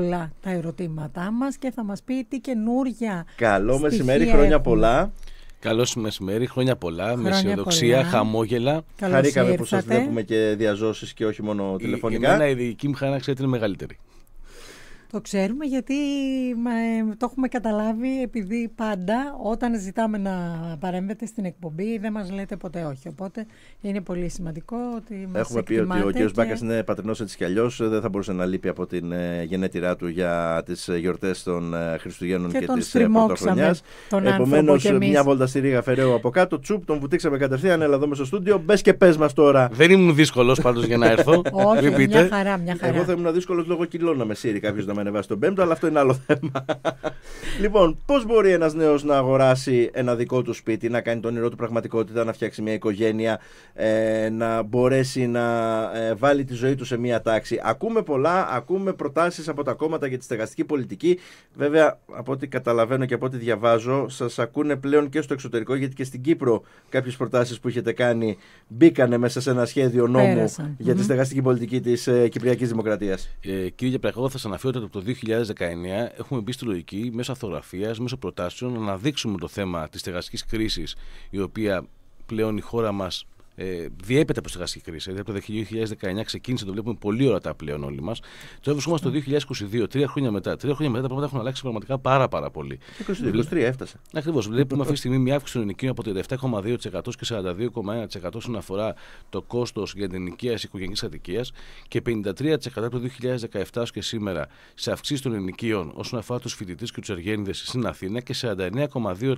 πολλά τα ερωτήματά μας και θα μας πει τι καινούργια Καλό μεσημέρι, χρόνια πολλά. Καλό μεσημέρι, χρόνια πολλά, με χαμόγελα. Χαρήκαμε που σας βλέπουμε και διαζώσεις και όχι μόνο τηλεφωνικά. Η, εμένα η δική μου χαρά, ξέρετε, είναι μεγαλύτερη. Το ξέρουμε γιατί ε, το έχουμε καταλάβει επειδή πάντα όταν ζητάμε να παρέμβετε στην εκπομπή δεν μας λέτε ποτέ όχι. Οπότε είναι πολύ σημαντικό ότι μας Έχουμε πει ότι ο κ. Και... Μπάκας είναι πατρινός έτσι κι αλλιώς ε, δεν θα μπορούσε να λείπει από την ε, γενέτειρά του για τις γιορτές των Χριστουγέννων και, και τον της Πρωτοχρονιάς. Επομένως μια βόλτα στη Ρίγα Φεραίο από κάτω, τσουπ, τον βουτήξαμε κατευθείαν, έλα εδώ στο στούντιο, Μπες και πες μας τώρα. Δεν ήμουν δύσκολος πάντως για να έρθω. όχι, μια χαρά, μια χαρά. Εγώ θα ήμουν δύσκολος λόγω κιλών να με σύρει να με ανεβάσει τον πέμπτο, αλλά αυτό είναι άλλο θέμα. λοιπόν, πώς μπορεί ένας νέος να αγοράσει ένα δικό του σπίτι, να κάνει τον όνειρό του πραγματικότητα, να φτιάξει μια οικογένεια, ε, να μπορέσει να ε, βάλει τη ζωή του σε μια τάξη. Ακούμε πολλά, ακούμε προτάσεις από τα κόμματα για τη στεγαστική πολιτική. Βέβαια, από ό,τι καταλαβαίνω και από ό,τι διαβάζω, σας ακούνε πλέον και στο εξωτερικό, γιατί και στην Κύπρο κάποιες προτάσεις που έχετε κάνει μπήκανε μέσα σε ένα σχέδιο νόμου για τη στεγαστική πολιτική της ε, Κυπριακής Δημοκρατίας. Ε, κύριε Πρακώ, θα σας αναφέρω ότι το 2019 έχουμε μπει στη λογική μέσω αυτογραφία, μέσω προτάσεων να αναδείξουμε το θέμα της στεγαστική κρίσης η οποία πλέον η χώρα μας ε, διέπεται προς τη γαστική κρίση. Δηλαδή από το 2019 ξεκίνησε, το βλέπουμε πολύ ορατά πλέον όλοι μας. Τώρα βρισκόμαστε το 2022, τρία χρόνια μετά. Τρία χρόνια μετά τα πράγματα έχουν αλλάξει πραγματικά πάρα, πάρα πολύ. 23 έφτασε. Ακριβώς. Βλέπουμε αυτή τη στιγμή μια αύξηση των ενοικίων από το 37,2% και 42,1% όσον αφορά το κόστος για την ενοικία οικογενειακή κατοικίας και 53% το 2017 και σήμερα σε αυξήσεις των ενοικίων όσον αφορά τους φοιτητές και τους εργένδε στην Αθήνα και 49,2%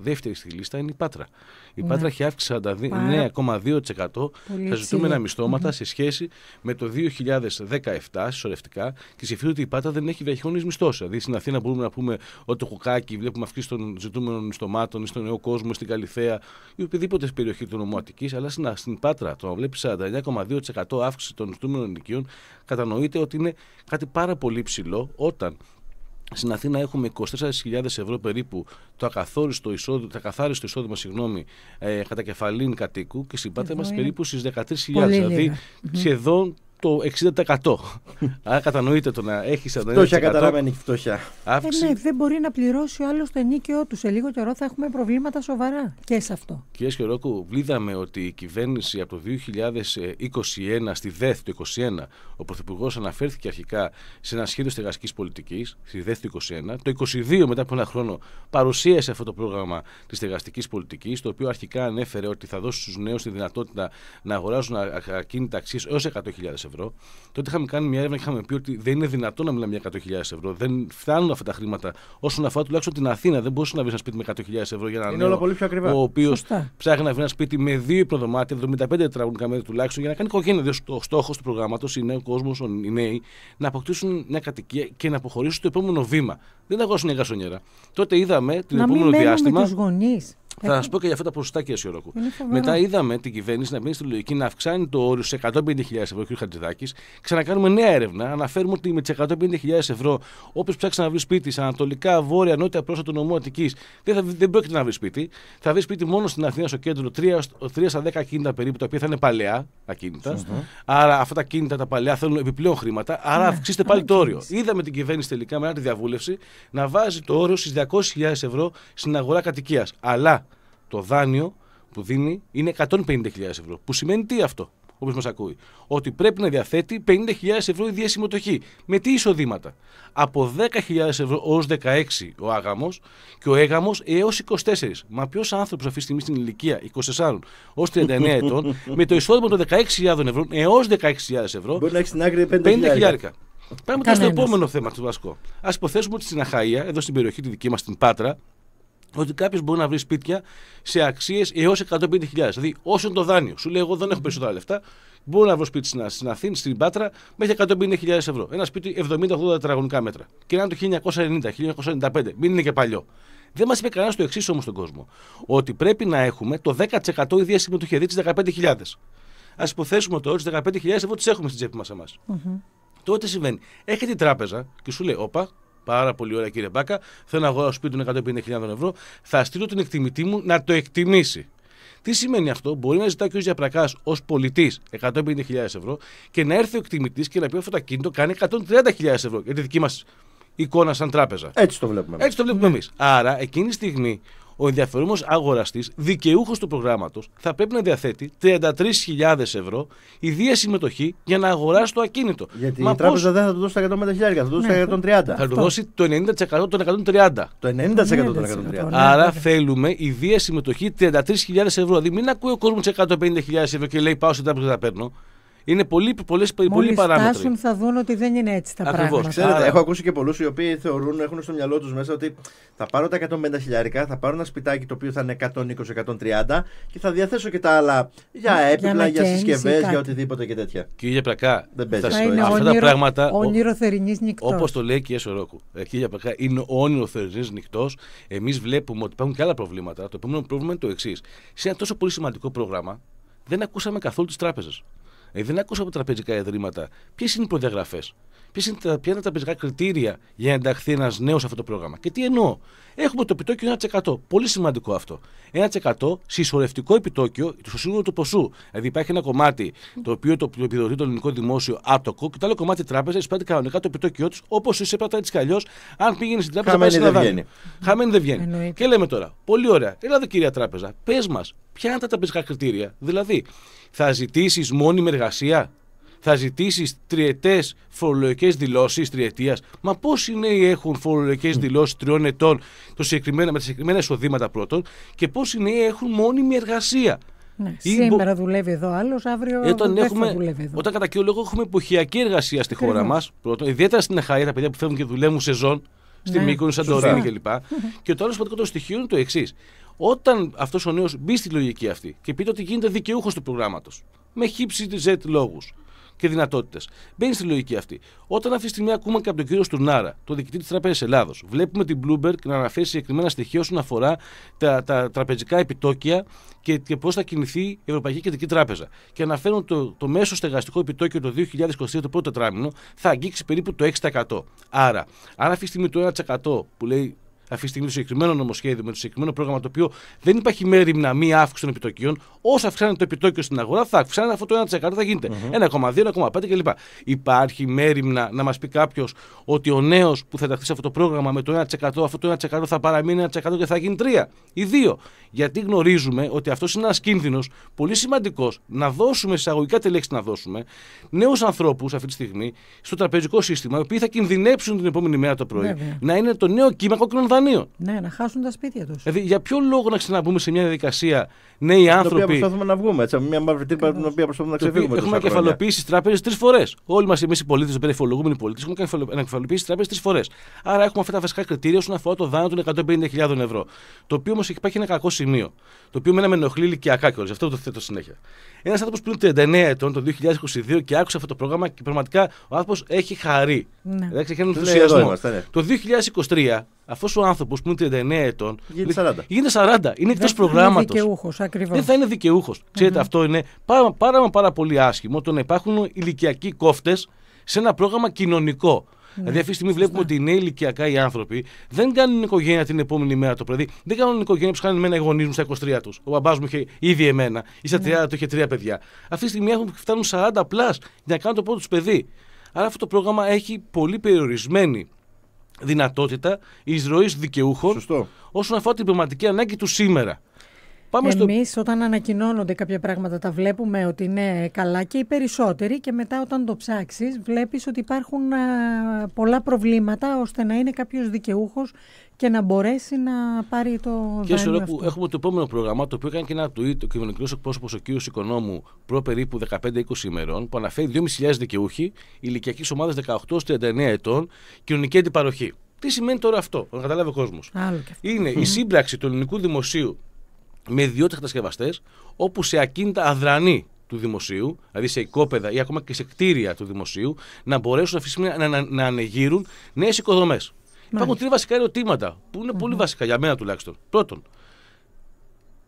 δεύτερη στη λίστα είναι η Πάτρα. Η Πάτρα ναι. έχει αύξηση 49,2% 3,2% στα ζητούμενα μισθώματα σε σχέση με το 2017 συσσωρευτικά και σκεφτείτε ότι η ΠΑΤΡΑ δεν έχει βραχιόνι μισθό. Δηλαδή στην Αθήνα μπορούμε να πούμε ότι το κουκάκι βλέπουμε αυξήσεις των ζητούμενων μισθωμάτων στον νέο κόσμο, στην Καλιθέα ή οποιαδήποτε περιοχή του νομού αλλά στην, στην Πάτρα το να βλέπεις 49,2% αύξηση των ζητούμενων νοικίων, κατανοείται ότι είναι κάτι πάρα πολύ ψηλό όταν στην Αθήνα έχουμε 24.000 ευρώ περίπου το ακαθόριστο εισόδημα, το εισόδημα συγγνώμη, ε, κατά κεφαλήν κατοίκου και στην Πάτρα περίπου στις 13.000. Δηλαδή σχεδόν το 60%. Άρα κατανοείτε το να έχεις εδώ. Φτώχεια, καταλαβαίνει φτώχεια. Αύξηση. Ε, ναι, δεν μπορεί να πληρώσει ο άλλος το ενίκαιό του. Σε λίγο καιρό θα έχουμε προβλήματα σοβαρά και σε αυτό. Κύριε κύριοι, βλήδαμε ότι η κυβέρνηση από το 2021 στη ΔΕΘ το 2021, ο Πρωθυπουργός αναφέρθηκε αρχικά σε ένα σχέδιο στεγαστικής πολιτικής, στη ΔΕΘ το 2021. Το 2022, μετά από ένα χρόνο, παρουσίασε αυτό το πρόγραμμα της στεγαστικής πολιτικής, το οποίο αρχικά ανέφερε ότι θα δώσει στους νέους τη δυνατότητα να αγοράζουν ακίνητα αξίες έως 100.000 ευρώ τότε είχαμε κάνει μια έρευνα και είχαμε πει ότι δεν είναι δυνατό να μιλάμε για 100.000 ευρώ. Δεν φτάνουν αυτά τα χρήματα. Όσον αφορά τουλάχιστον την Αθήνα, δεν μπορούσε να βρει ένα σπίτι με 100.000 ευρώ για να είναι όλα πολύ πιο ακριβά. Ο οποίος ψάχνει να βρει ένα σπίτι με δύο υποδομάτια, 75 τετραγωνικά μέτρα τουλάχιστον, για να κάνει οικογένεια. Ο στόχος του προγράμματος είναι ο κόσμος, οι νέοι, να αποκτήσουν μια κατοικία και να αποχωρήσουν το επόμενο βήμα. Δεν αγόρασαν μια γασονιέρα. Τότε είδαμε την επόμενο διάστημα. Με τους θα σας πω και για αυτά τα ποσοστά, κύριε Σιωρόκου. Μετά είδαμε την κυβέρνηση να μπαίνει στη λογική να αυξάνει το όριο σε 150.000 ευρώ, κ. Χατζηδάκης. Ξανακάνουμε νέα έρευνα. Αναφέρουμε ότι με τις 150.000 ευρώ, όποιο ψάξεις να βρεις σπίτι σε ανατολικά, βόρεια, νότια πρόσωπα του νομού Αττικής, δεν, δεν πρόκειται να βρεις σπίτι. Θα βρεις σπίτι μόνο στην Αθήνα, στο κέντρο, 3, 3 στα 10 κίνητα περίπου, τα οποία θα είναι παλαιά ακίνητα. Άρα αυτά τα κίνητα τα παλαιά θέλουν επιπλέον χρήματα. Άρα ναι. αυξήστε πάλι το όριο. Είδαμε την κυβέρνηση τελικά μετά τη διαβούλευση να βάζει το όριο στις 200.000 ευρώ στην αγορά κατοικίας. Αλλά το δάνειο που δίνει είναι 150.000 ευρώ. Που σημαίνει τι αυτό, όπως μας ακούει. Ότι πρέπει να διαθέτει 50.000 ευρώ η συμμετοχή. Με τι εισοδήματα. Από 10.000 ευρώ ως 16 ο άγαμος και ο έγαμος έως 24. Μα ποιος άνθρωπος αυτή τη στιγμή στην ηλικία 24 έω 39 ετών με το εισόδημα των 16.000 ευρώ έως 16.000 ευρώ. Μπορεί να έχεις στην άκρη ευρώ. Πάμε τώρα στο επόμενο θέμα του Βασκό. Ας υποθέσουμε ότι στην Αχαία, εδώ στην περιοχή τη δική μας, στην Πάτρα, ότι κάποιος μπορεί να βρει σπίτια σε αξίες έως 150.000. Δηλαδή, όσο είναι το δάνειο, σου λέει: Εγώ δεν έχω περισσότερα λεφτά, μπορώ να βρω σπίτι στην, στην Αθήνα, στην Πάτρα, μέχρι 150.000 ευρώ. Ένα σπίτι 70-80 τετραγωνικά μέτρα. Και να είναι το 1990, 1995, μην είναι και παλιό. Δεν μας είπε κανένας το εξή όμω τον κόσμο: Ότι πρέπει να έχουμε το 10% ιδία συμμετοχή, δηλαδή τι 15.000. Ας υποθέσουμε τώρα τις 15.000 ευρώ τις έχουμε στην τσέπη μας εμάς. Mm-hmm. Τότε συμβαίνει. Έχει την τράπεζα και σου λέει: Όπα, Πάρα πολύ ωραία, κύριε Μπάκα. Θέλω να αγοράσω σπίτι των 150.000 ευρώ. Θα στείλω τον εκτιμητή μου να το εκτιμήσει. Τι σημαίνει αυτό, μπορεί να ζητάει και ο Διαπρακά ως πολιτής 150.000 ευρώ και να έρθει ο εκτιμητής και να πει αυτό το ακίνητο κάνει 130.000 ευρώ για τη δική μας εικόνα σαν τράπεζα. Έτσι το βλέπουμε. Έτσι το βλέπουμε εμείς. Άρα εκείνη τη στιγμή ο ενδιαφερόμενος αγοραστής, δικαιούχος του προγράμματος, θα πρέπει να διαθέτει 33.000 ευρώ ιδίας συμμετοχή για να αγοράσει το ακίνητο. Γιατί Μα η τράπεζα πώς... δεν θα του δώσει τα 150.000, θα του δώσει ναι. τα 130. Θα του δώσει το 90% των 130. Το 90% των 130. Ναι, ναι, Άρα ναι, θέλουμε ιδίας συμμετοχή 33.000 ευρώ. Δηλαδή μην ακούει ο κόσμος 150.000 ευρώ και λέει πάω στην τράπεζα και τα παίρνω. Είναι πολλοί, πολλές, πολλοί παράμετροι. φτάσουν θα δουν ότι δεν είναι έτσι τα Ακριβώς. πράγματα. Ξέρετε, έχω ακούσει και πολλούς οι οποίοι θεωρούν, έχουν στο μυαλό τους μέσα ότι θα πάρω τα 150 χιλιάρικα, θα πάρω ένα σπιτάκι το οποίο θα είναι 120-130 και θα διαθέσω και τα άλλα για έπιπλα, για, για συσκευές, για οτιδήποτε και τέτοια. Κύριε Πρακά, δεν είναι Αυτά τα πράγματα. Όνειρο θερινής νυχτός. Όπως το λέει και η Εσωρόκου, ε, κύριε Πρακά, είναι όνειρο θερινής νυχτός. Εμείς βλέπουμε ότι υπάρχουν και άλλα προβλήματα. Το επόμενο πρόβλημα είναι το εξής. Σε ένα τόσο πολύ σημαντικό πρόγραμμα, δεν ακούσαμε καθόλου τις τράπεζες. Ε, δεν άκουσα από τραπεζικά ιδρύματα ποιες είναι οι προδιαγραφές. Ποια είναι, τα, ποια είναι τα τραπεζικά κριτήρια για να ενταχθεί ένας νέος σε αυτό το πρόγραμμα. Και τι εννοώ. Έχουμε το επιτόκιο 1%. Πολύ σημαντικό αυτό. 1% συσσωρευτικό επιτόκιο του σύνολο του ποσού. Δηλαδή υπάρχει ένα κομμάτι το οποίο το επιδοτεί το ελληνικό δημόσιο άτοκο και το άλλο κομμάτι τράπεζας εισπράττει κανονικά το επιτόκιο τους όπως έπρεπε έτσι κι αλλιώς. Αν πήγαινε στην τράπεζα, μέσα δεν βγαίνει. Χαμένη δεν βγαίνει. Και λέμε τώρα, πολύ ωραία. έλα κυρία Τράπεζα, πες μας, ποια είναι τα τραπεζικά κριτήρια. Δηλαδή, θα ζητήσεις μόνιμη εργασία, θα ζητήσεις τριετές φορολογικές δηλώσεις τριετίας. Μα οι νέοι έχουν φορολογικές δηλώσεις τριών ετών με τα συγκεκριμένα εισοδήματα πρώτον και οι νέοι έχουν μόνιμη εργασία. Ναι, σήμερα δουλεύει εδώ άλλος, αύριο δεν θα δουλεύει εδώ. Όταν κατά κύριο λόγο έχουμε εποχιακή εργασία στη χώρα μας, πρώτον, ιδιαίτερα στην Εχάη, τα παιδιά που φεύγουν και δουλεύουν σεζόν, στη ναι, Μήκονη, Σαντορίνη κλπ. Και το άλλο σημαντικό το στοιχείο είναι το εξής. Όταν αυτός ο νέος μπει στη λογική αυτή και πείτε ότι γίνεται δικαιούχος του προγράμματος με χύψη Z λόγους και δυνατότητες. Μπαίνει στη λογική αυτή. Όταν αυτή τη στιγμή ακούμε και από τον κύριο Στουρνάρα, τον διοικητή της Τράπεζας Ελλάδος, βλέπουμε την Bloomberg να αναφέρει συγκεκριμένα στοιχεία όσον αφορά τα, τα τραπεζικά επιτόκια και, και πώς θα κινηθεί η Ευρωπαϊκή Κεντρική Τράπεζα. Και αναφέρουν το, το μέσο στεγαστικό επιτόκιο το 2023 το πρώτο τετράμινο θα αγγίξει περίπου το 6%. Άρα, αν αυτή τη στιγμή το 1% που λέει αυτή τη στιγμή το συγκεκριμένο νομοσχέδιο, με το συγκεκριμένο πρόγραμμα, το οποίο δεν υπάρχει μέρημνα μία αύξηση των επιτοκίων, όσο αυξάνεται το επιτόκιο στην αγορά, θα αυξάνεται αυτό το 1% θα γινεται mm-hmm. 1,2, 1,5 κλπ. Υπάρχει μέρημνα να μας πει κάποιος ότι ο νέος που θα ενταχθεί σε αυτό το πρόγραμμα με το 1%, αυτό το 1% θα παραμείνει 1% και θα γίνει 3 ή 2. Γιατί γνωρίζουμε ότι αυτός είναι ένας κίνδυνος πολύ σημαντικός να δώσουμε, εισαγωγικά τη λέξη να δώσουμε, νέους ανθρώπους αυτή τη στιγμή στο τραπεζικό σύστημα, οι οποίοι θα κινδυνεύσουν την επόμενη μέρα το πρωί, να είναι το νέο κύμα κόκκινων δανείων. Ναι, να χάσουν τα σπίτια τους. Δηλαδή, για ποιο λόγο να ξαναμπούμε σε μια διαδικασία νέοι άνθρωποι. Όχι, οποία προσπαθούμε να βγούμε, έτσι, μια μαύρη τρύπα την οποία προσπαθούμε να ξεφύγουμε. Έχουμε κεφαλοποιήσει τι τράπεζες τρεις φορές. Όλοι μας, εμείς οι πολίτες, οι περιφολογούμενοι πολίτες, έχουμε κεφαλοποιήσει τις τράπεζες τρεις φορές. Άρα έχουμε αυτά τα βασικά κριτήρια όσον αφορά το δάνειο των 150.000 ευρώ. Το οποίο όμως υπάρχει ένα κακό σημείο. Το οποίο με ενοχλεί ηλικιακά κιόλας. Αυτό το θέτω συνέχεια. Ένας άνθρωπος που είναι 39 ετών το 2022 και άκουσε αυτό το πρόγραμμα και πραγματικά ο άνθρωπος έχει χαρεί. Ναι. Εντάξει, έχει ναι. Το 2023, αφού άνθρωπος που είναι 39 ετών. Γίνεται 40. 40. Είναι εκτό προγράμματο. Δεν θα είναι δικαιούχος. Mm-hmm. Ξέρετε, αυτό είναι πάρα, πάρα, πάρα πολύ άσχημο το να υπάρχουν ηλικιακοί κόφτες σε ένα πρόγραμμα κοινωνικό. Ναι. Δηλαδή, αυτή τη στιγμή βλέπουμε ότι οι νέοι ηλικιακά οι άνθρωποι δεν κάνουν οικογένεια την επόμενη μέρα το παιδί. Δεν κάνουν οικογένεια που κάνουν με ένα γονείς μου στα 23 τους. Ο μπαμπάς μου είχε ήδη εμένα, ή στα 30 ναι. του είχε τρία παιδιά. Αυτή τη στιγμή έχουν φτάνουν 40 πλάς για να κάνουν το πρώτο τους παιδί. Άρα αυτό το πρόγραμμα έχει πολύ περιορισμένη δυνατότητα εισρωή δικαιούχων Σωστό. όσον αφορά την πραγματική ανάγκη του σήμερα. Πάμε Εμείς όταν ανακοινώνονται κάποια πράγματα τα βλέπουμε ότι είναι καλά και οι περισσότεροι και μετά όταν το ψάξεις βλέπεις ότι υπάρχουν ε, πολλά προβλήματα ώστε να είναι κάποιος δικαιούχος και να μπορέσει να πάρει το δάνειο Κύριε έχουμε το επόμενο πρόγραμμα, το οποίο έκανε και ένα tweet ο κοινωνικός εκπρόσωπος ο κ. Οικονόμου προ περίπου 15-20 ημερών, που αναφέρει 2.500 δικαιούχοι ηλικιακής ομάδας 18-39 ετών, κοινωνική αντιπαροχή. Τι σημαίνει τώρα αυτό, να καταλάβει ο κόσμος. η σύμπραξη του ελληνικού δημοσίου με ιδιότητα κατασκευαστέ, όπου σε ακίνητα αδρανή του δημοσίου, δηλαδή σε οικόπεδα ή ακόμα και σε κτίρια του δημοσίου, να μπορέσουν να, να, να, να ανεγείρουν νέες οικοδομές. Υπάρχουν τρία βασικά ερωτήματα που ειναι πολύ βασικά για μένα τουλάχιστον. Πρώτον,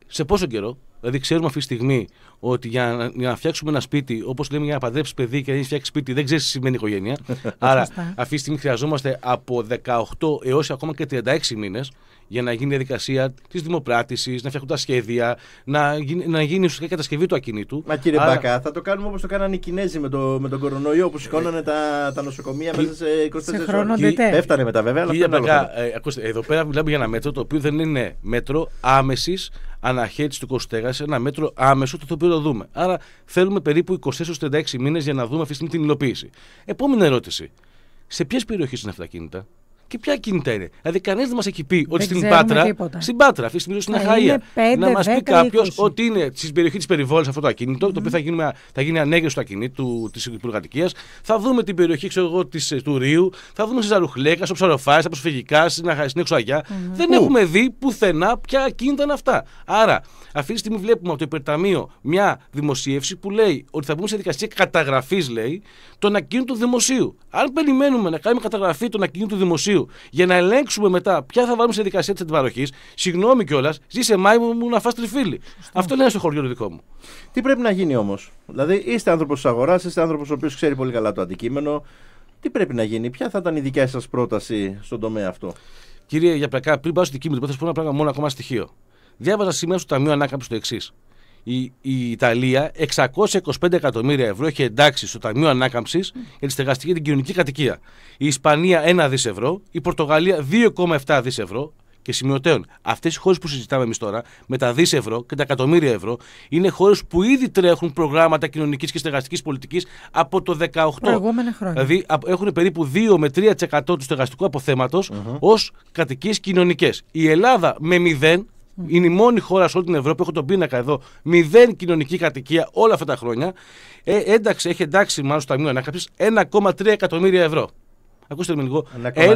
σε πόσο καιρό, δηλαδή ξέρουμε αυτή τη στιγμή ότι για να, φτιάξουμε ένα σπίτι, όπως λέμε για να παντρέψεις παιδί και να φτιάξει σπίτι, δεν ξέρεις τι σημαίνει οικογένεια. Άρα αυτή τη στιγμή χρειαζόμαστε από 18 έως ακόμα και 36 μήνες για να γίνει η διαδικασία της δημοπράτησης, να φτιάχνουν τα σχέδια, να γίνει, να γίνει ουσιαστικά η κατασκευή του ακινήτου. Μα κύριε Άρα... Μπακά, θα το κάνουμε όπως το κάνανε οι Κινέζοι με, το, με τον κορονοϊό που σηκώνανε τα, τα νοσοκομεία μέσα σε 24 ώρε. Και... Έφτανε μετά βέβαια. Αλλά κύριε Μπακά, ε, ακούστε, εδώ πέρα μιλάμε για ένα μέτρο το οποίο δεν είναι μέτρο άμεσης αναχέτησης του κόστου στέγαση, ένα μέτρο άμεσο το οποίο το δούμε. Άρα θέλουμε περίπου 24-36 μήνες για να δούμε αυτή την υλοποίηση. Επόμενη ερώτηση. Σε ποιες περιοχές είναι αυτά τα κίνητα, και ποια κινητά είναι. Δηλαδή, κανεί δεν μας έχει πει ότι στην Πάτρα, τίποτα. στην Πάτρα, αυτή τη στιγμή στην Αχαία, να μας πει κάποιο ότι είναι στην περιοχή της περιβόλης αυτό το ακίνητο, mm. το οποίο θα γίνει, θα γίνει ανέγερση του ακινήτου της υπουργατικία. Θα δούμε την περιοχή ξέρω εγώ, της, ε, του Ρίου, θα δούμε στι Ζαρουχλέκα, στο Ψαροφάι, στα Προσφυγικά, στην, στην Εξουαγιά. Mm. Δεν έχουμε δει πουθενά ποια ακίνητα είναι αυτά. Άρα, αυτή τη στιγμή βλέπουμε από το υπερταμείο μια δημοσίευση που λέει ότι θα μπούμε σε δικασία καταγραφής, λέει, των ακίνητων του δημοσίου. Αν περιμένουμε να κάνουμε καταγραφή των ακίνητο του δημοσίου για να ελέγξουμε μετά ποια θα βάλουμε σε δικασία της αντιπαροχής, συγγνώμη κιόλας, ζήσε μάι μου να φας τριφύλλη Αυτό λέει στο χωριό δικό μου. Τι πρέπει να γίνει όμως. Δηλαδή, είστε άνθρωπος της αγοράς, είστε άνθρωπος ο οποίος ξέρει πολύ καλά το αντικείμενο. Τι πρέπει να γίνει, ποια θα ήταν η δικιά σας πρόταση στον τομέα αυτό. Κύριε Γιαπλακά, πριν πάω στη δική μου, θα σας πω ένα πράγμα μόνο ακόμα στοιχείο. Διάβαζα σήμερα στο Ταμείο Ανάκαμψης το εξής η, η Ιταλία 625 εκατομμύρια ευρώ έχει εντάξει στο Ταμείο Ανάκαμψης για τη στεγαστική την κοινωνική κατοικία. Η Ισπανία 1 δις ευρώ, η Πορτογαλία 2,7 δις ευρώ. Και σημειωτέων, αυτές οι χώρες που συζητάμε εμείς τώρα, με τα δις ευρώ και τα εκατομμύρια ευρώ, είναι χώρες που ήδη τρέχουν προγράμματα κοινωνικής και στεγαστικής πολιτικής από το 18. Δηλαδή έχουν περίπου 2 με 3% του στεγαστικού αποθέματος mm-hmm. ως κατοικίες κοινωνικές. Η Ελλάδα με 0 είναι η μόνη χώρα σε όλη την Ευρώπη, έχω τον πίνακα εδώ, μηδέν κοινωνική κατοικία όλα αυτά τα χρόνια. Ε, ένταξε, έχει εντάξει μάλλον στο Ταμείο Ανάκαμψης 1,3 εκατομμύρια ευρώ. Ακούστε με λίγο.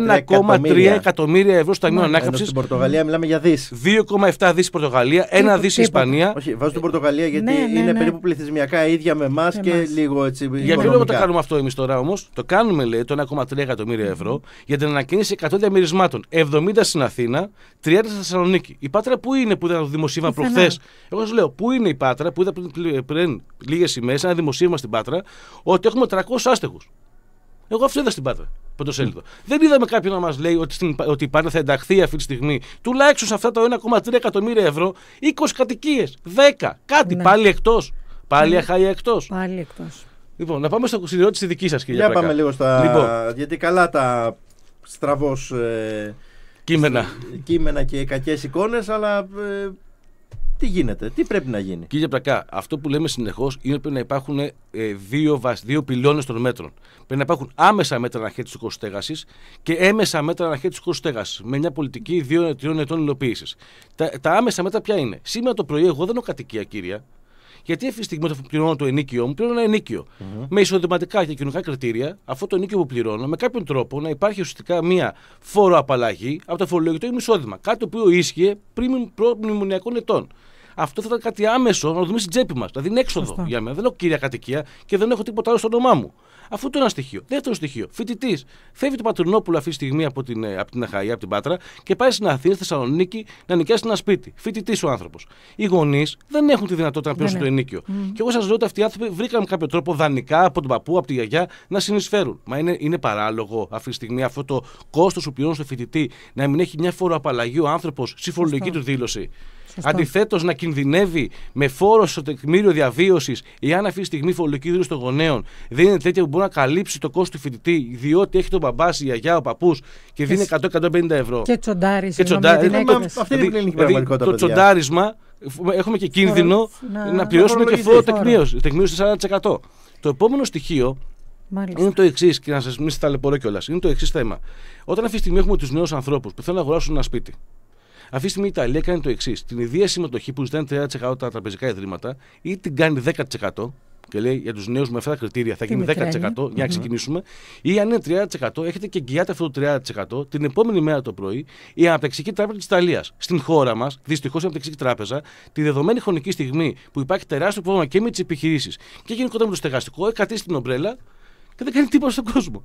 1,3 εκατομμύρια ευρώ στο Ταμείο Ανάκαμψη. Στην Πορτογαλία μιλάμε για δις. 2,7 δι Πορτογαλία, 1 δι Ισπανία. Όχι, βάζω την ε, Πορτογαλία γιατί ναι, ναι, είναι ναι. περίπου πληθυσμιακά ίδια με εμάς και λίγο έτσι. Για ποιο λόγο το κάνουμε αυτό εμείς τώρα όμως. Το κάνουμε λέει το 1,3 εκατομμύρια ευρώ για την ανακαίνιση 100 διαμερισμάτων. 70 στην Αθήνα, 30 στη Θεσσαλονίκη. Η Πάτρα που είναι που ήταν το δημοσίευμα προχθές. Εγώ σας λέω, πού είναι η Πάτρα που ειναι η πατρα που ειδα πριν λίγες ημέρες ένα δημοσίευμα στην Πάτρα ότι έχουμε 300 άστεγους. Εγώ αυτό είδα στην Πάτρα. Ποντοσέλιδο. Δεν είδαμε κάποιον να μας λέει ότι, στην, ότι η Πάτρα θα ενταχθεί αυτή τη στιγμή τουλάχιστον σε αυτά τα 1,3 εκατομμύρια ευρώ 20 κατοικίε. 10. Κάτι ναι. πάλι εκτός. Πάλι ναι. αχάια εκτός. Πάλι εκτός. Λοιπόν, να πάμε στο κουσιδιό της δικής σας, κυρία Για πάμε λίγο στα. Λοιπόν. Γιατί καλά τα στραβώς. Ε, κείμενα. Κείμενα και κακές εικόνες, αλλά ε, τι γίνεται, τι πρέπει να γίνει. Κύριε Πρακά, αυτό που λέμε συνεχώς είναι ότι πρέπει να υπάρχουν ε, δύο, δύο πυλώνες των μέτρων. Πρέπει να υπάρχουν άμεσα μέτρα αναχέτησης του κόστου στέγαση και έμεσα μέτρα αναχέτησης του κόστου στέγαση με μια πολιτική δύο-τριών ετών υλοποίησης. Τα, τα άμεσα μέτρα ποια είναι. Σήμερα το πρωί, εγώ δεν έχω κατοικία, κύρια. Γιατί αυτή τη στιγμή όταν πληρώνω το ενίκιο μου, πληρώνω ένα ενίκιο. Mm-hmm. Με εισοδηματικά και κοινωνικά κριτήρια, αυτό το ενίκιο που πληρώνω, με κάποιον τρόπο να υπάρχει ουσιαστικά μία φόρο από το φορολογικό εισόδημα. Κάτι το οποίο ίσχυε πριν μνημονιακών ετών αυτό θα ήταν κάτι άμεσο να το δούμε στην τσέπη μας. Δηλαδή είναι έξοδο για μένα. Δεν έχω κύρια κατοικία και δεν έχω τίποτα άλλο στο όνομά μου. Αυτό το ένα στοιχείο. Δεύτερο στοιχείο. Φοιτητής. Φεύγει το Πατρινόπουλο αυτή τη στιγμή από την, ε, από την Αχαία, από την Πάτρα και πάει στην Αθήνα, στη Θεσσαλονίκη να νοικιάσει ένα σπίτι. Φοιτητής ο άνθρωπος. Οι γονείς δεν έχουν τη δυνατότητα να ναι. το ενίκιο. Mm. Και εγώ σας λέω ότι αυτοί οι άνθρωποι βρήκαν κάποιο τρόπο δανεικά από τον παππού, από τη γιαγιά να συνεισφέρουν. Μα είναι, είναι παράλογο αυτή τη στιγμή αυτό το κόστος που πληρώνει στο φοιτητή να μην έχει μια φοροαπαλλαγή ο άνθρωπος στη φορολογική του δήλωση. Αντιθέτως, να κινδυνεύει με φόρο στο τεκμήριο διαβίωσης, εάν αυτή τη στιγμή φορολογική των γονέων δεν είναι τέτοια που μπορεί να καλύψει το κόστος του φοιτητή, διότι έχει τον μπαμπά, η γιαγιά, ο παππούς και δίνει 100-150 ευρώ. Και τσοντάρισμα Και τσοντάρι. Ε, αυτή δηλαδή, είναι η δηλαδή, πραγματικότητα. Το τσοντάρισμα έχουμε και κίνδυνο να, πληρώσουμε και φόρο τεκμήρωση. Τεκμήρωση 40%. Το επόμενο στοιχείο Είναι το εξής, και να σας μην ταλαιπωρώ κιόλας. Είναι το εξής θέμα. Όταν αυτή τη στιγμή έχουμε τους νέους ανθρώπους που θέλουν να αγοράσουν ένα σπίτι, αυτή τη στιγμή η Ιταλία κάνει το εξής. Την ιδία συμμετοχή που ζητάνε 30% τα τραπεζικά ιδρύματα ή την κάνει 10% και λέει για τους νέους με αυτά τα κριτήρια θα γίνει 10% για να ξεκινησουμε Ή αν είναι 30%, έχετε και εγγυάται αυτό το 30% την επόμενη μέρα το πρωί η Αναπτυξική Τράπεζα της Ιταλίας. Στην χώρα μας, δυστυχώς η Αναπτυξική Τράπεζα, τη δεδομένη χρονική στιγμή που υπάρχει τεράστιο πρόβλημα και με τις επιχειρήσεις και γενικότερα με το στεγαστικό, έχει την ομπρέλα και δεν κάνει τίποτα στον κόσμο.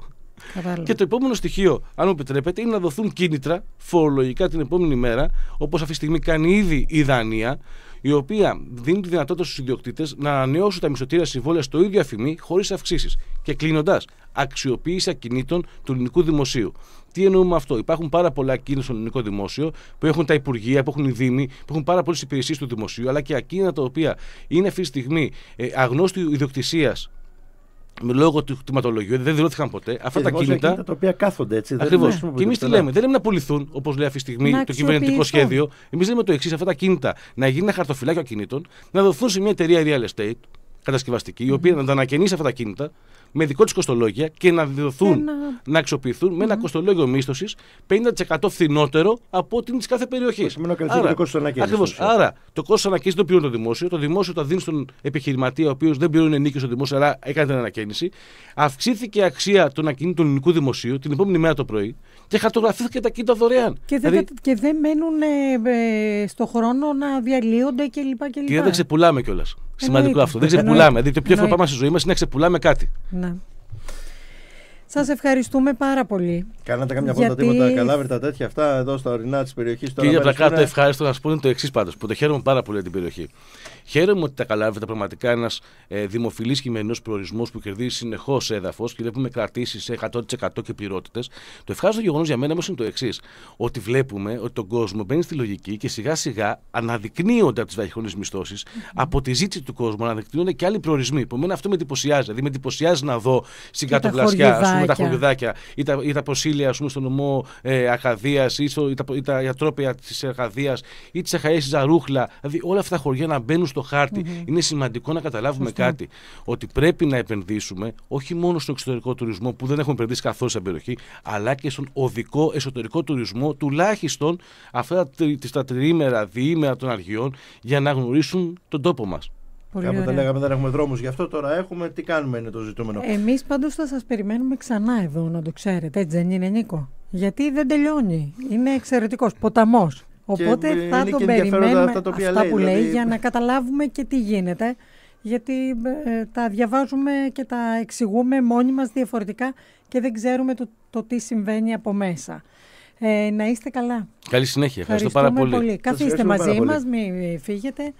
Και το επόμενο στοιχείο, αν μου επιτρέπετε, είναι να δοθούν κίνητρα φορολογικά την επόμενη μέρα, όπως αυτή τη στιγμή κάνει ήδη η Δανία, η οποία δίνει τη δυνατότητα στους ιδιοκτήτες να ανανεώσουν τα μισοτήρια συμβόλαια στο ίδιο αφημί χωρίς αυξήσεις. Και κλείνοντας, αξιοποίηση ακινήτων του ελληνικού δημοσίου. Τι εννοούμε αυτό. Υπάρχουν πάρα πολλά ακίνητα στο ελληνικό δημόσιο που έχουν τα υπουργεία, που έχουν οι δήμοι, που έχουν πάρα πολλές υπηρεσίες του δημοσίου, αλλά και ακίνητα τα οποία είναι αυτή τη στιγμή ε, αγνώστου ιδιοκτησίας λόγω του κτηματολογίου, δεν δηλώθηκαν ποτέ. Αυτά τα κίνητα. τα οποία κάθονται έτσι. Ακριβώ. Και εμείς τι λέμε. Δεν λέμε να πουληθούν, όπως λέει αυτή τη στιγμή το κυβερνητικό σχέδιο. Εμείς λέμε το εξής: αυτά τα κίνητα να γίνει ένα χαρτοφυλάκιο κινητών να δοθούν σε μια εταιρεία real estate, κατασκευαστική, η οποία να τα ανακαινήσει αυτά τα κίνητα με δικό της κοστολόγια και να διδοθούν, να αξιοποιηθούν με ένα κοστολόγιο μίσθωσης 50% φθηνότερο από ό,τι της κάθε περιοχής. Ακριβώ. Άρα το κόστος ανακαίνιση δεν πληρώνει το δημόσιο. Το δημόσιο τα δίνει στον επιχειρηματία, ο οποίος δεν πληρώνει νίκη στο δημόσιο, αλλά έκανε την ανακαίνιση. Αυξήθηκε η αξία των ακινήτων ελληνικού δημοσίου την επόμενη μέρα το πρωί και χαρτογραφήθηκε τα κίνητα δωρεάν. Και δεν δηλαδή... δε μένουν ε, ε, στο χρόνο να διαλύονται κλπ. Και, και δεν ξεπουλάμε κιόλα. Σημαντικό αυτό. Δεν ξεπουλάμε. Δηλαδή, το πιο εύκολο πάμε στη ζωή μας είναι να ξεπουλάμε κάτι. Ναι. Σας ευχαριστούμε πάρα πολύ. Κάνατε κάμια γιατί... τίποτα καλά, τα τέτοια αυτά εδώ στα ορεινά της περιοχής. Κύριε το ευχαριστώ να σα πω είναι το εξής πάντως που το χαίρομαι πάρα πολύ για την περιοχή. Χαίρομαι ότι τα καλάβεται πραγματικά ένας ε, δημοφιλής κειμενό προορισμός που κερδίζει συνεχώς έδαφος και βλέπουμε κρατήσεις σε 100% και πληρότητε. Το ευχάριστο γεγονός για μένα όμως είναι το εξής. Ότι βλέπουμε ότι τον κόσμο μπαίνει στη λογική και σιγά σιγά αναδεικνύονται από τις βραχυχρόνιε μισθώσει, mm-hmm. από τη ζήτηση του κόσμου αναδεικνύονται και άλλοι προορισμοί. Επομένω αυτό με εντυπωσιάζει. Δηλαδή με εντυπωσιάζει να δω στην κατοπλασιά, ας πούμε, τα χωριουδάκια ή τα, ή τα προσήλια, πούμε, στο νομό ε, ή, ή, τα, ή τα ιατρόπια της Αχαδίας ή τι Αχαέ, Ζαρούχλα. Δηλαδή όλα αυτά τα χωριά να μπαίνουν στο χάρτη. Mm-hmm. Είναι σημαντικό να καταλάβουμε κάτι. Ότι πρέπει να επενδύσουμε όχι μόνο στον εξωτερικό τουρισμό που δεν έχουμε επενδύσει καθόλου στην περιοχή, αλλά και στον οδικό εσωτερικό τουρισμό, τουλάχιστον αυτά τα τριήμερα, διήμερα των αργιών, για να γνωρίσουν τον τόπο μας. Κάποτε λέγαμε δεν έχουμε δρόμους γι' αυτό, τώρα έχουμε. Τι κάνουμε είναι το ζητούμενο. Εμείς πάντως θα σας περιμένουμε ξανά εδώ, να το ξέρετε. Έτσι δεν είναι, Νίκο. Γιατί δεν τελειώνει. Είναι εξαιρετικός ποταμός. Οπότε θα τον περιμένουμε αυτά, που λέει δηλαδή. για να καταλάβουμε και τι γίνεται. Γιατί ε, τα διαβάζουμε και τα εξηγούμε μόνοι μας διαφορετικά και δεν ξέρουμε το, τι συμβαίνει από μέσα. Ε, να είστε καλά. Καλή συνέχεια. Ευχαριστώ πάρα πολύ. πολύ. Καθίστε μαζί μας, μην φύγετε.